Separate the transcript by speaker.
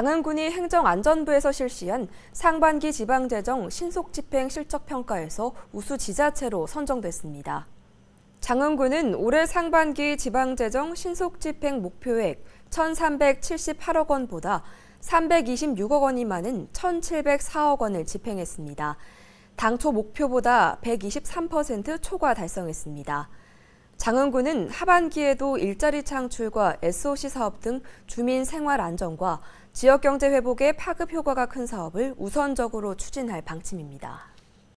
Speaker 1: 장흥군이 행정안전부에서 실시한 상반기 지방재정 신속집행 실적평가에서 우수 지자체로 선정됐습니다. 장흥군은 올해 상반기 지방재정 신속집행 목표액 1,378억 원보다 326억 원이 많은 1,704억 원을 집행했습니다. 당초 목표보다 123% 초과 달성했습니다. 장흥군은 하반기에도 일자리 창출과 SOC 사업 등 주민 생활 안정과 지역 경제 회복에 파급 효과가 큰 사업을 우선적으로 추진할 방침입니다.